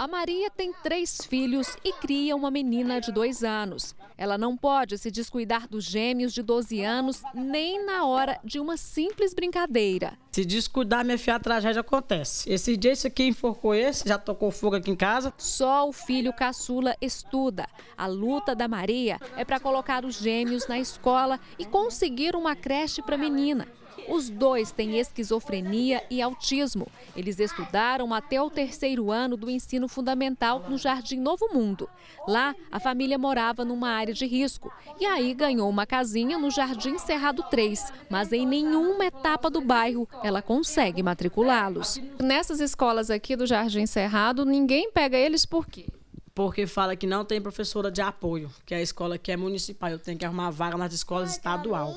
A Maria tem três filhos e cria uma menina de dois anos. Ela não pode se descuidar dos gêmeos de 12 anos nem na hora de uma simples brincadeira. Se descuidar, minha filha, a tragédia acontece. Esse dia, esse aqui enforcou esse, já tocou fogo aqui em casa. Só o filho caçula estuda. A luta da Maria é para colocar os gêmeos na escola e conseguir uma creche para menina. Os dois têm esquizofrenia e autismo. Eles estudaram até o terceiro ano do ensino fundamental no Jardim Novo Mundo. Lá, a família morava numa área de risco e aí ganhou uma casinha no Jardim Cerrado 3, mas em nenhuma etapa do bairro ela consegue matriculá-los. Nessas escolas aqui do Jardim Cerrado, ninguém pega eles por quê? Porque fala que não tem professora de apoio, que a escola que é municipal, eu tenho que arrumar vaga nas escolas estadual.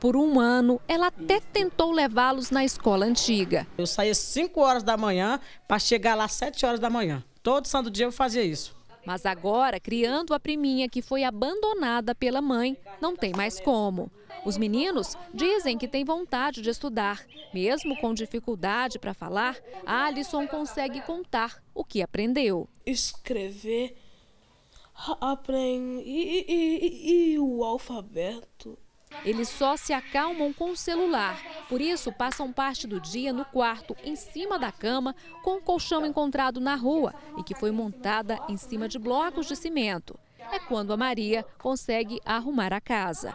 Por um ano, ela até tentou levá-los na escola antiga. Eu saía 5 horas da manhã para chegar lá às 7 horas da manhã. Todo santo dia eu fazia isso. Mas agora, criando a priminha que foi abandonada pela mãe, não tem mais como. Os meninos dizem que têm vontade de estudar. Mesmo com dificuldade para falar, a Alison consegue contar o que aprendeu. Escrever, aprender e, e, e, e o alfabeto. Eles só se acalmam com o celular, por isso passam parte do dia no quarto, em cima da cama, com o um colchão encontrado na rua e que foi montada em cima de blocos de cimento. É quando a Maria consegue arrumar a casa.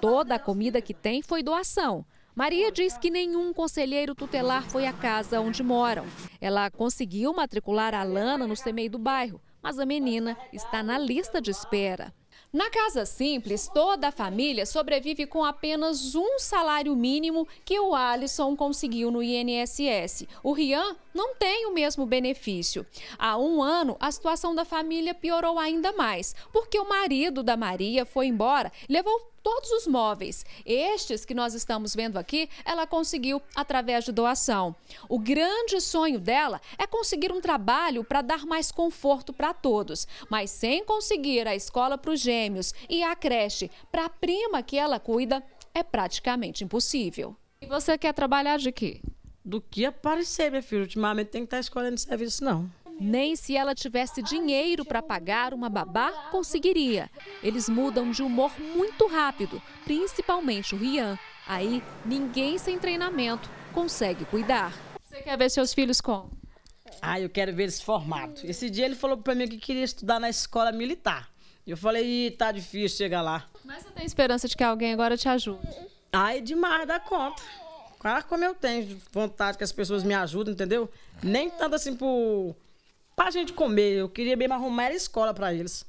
Toda a comida que tem foi doação. Maria diz que nenhum conselheiro tutelar foi à casa onde moram. Ela conseguiu matricular a Lana no CMEI do bairro, mas a menina está na lista de espera. Na Casa Simples, toda a família sobrevive com apenas um salário mínimo que o Alisson conseguiu no INSS. O Rian não tem o mesmo benefício. Há um ano, a situação da família piorou ainda mais, porque o marido da Maria foi embora, levou todos os móveis. Estes que nós estamos vendo aqui, ela conseguiu através de doação. O grande sonho dela é conseguir um trabalho para dar mais conforto para todos, mas sem conseguir a escola para os gêmeos e a creche para a prima que ela cuida, é praticamente impossível. E você quer trabalhar de quê? Do que aparecer, minha filha. Ultimamente tem que estar tá escolhendo serviço, não. Nem se ela tivesse dinheiro para pagar uma babá, conseguiria. Eles mudam de humor muito rápido, principalmente o Rian. Aí, ninguém sem treinamento consegue cuidar. Você quer ver seus filhos como? Ah, eu quero ver eles formados. Esse dia ele falou para mim que queria estudar na escola militar. Eu falei, tá difícil chegar lá. Mas você tem esperança de que alguém agora te ajude? Ai, demais, dá conta. Claro como eu tenho vontade que as pessoas me ajudem, entendeu? Nem tanto assim por pra gente comer. Eu queria bem arrumar a escola pra eles.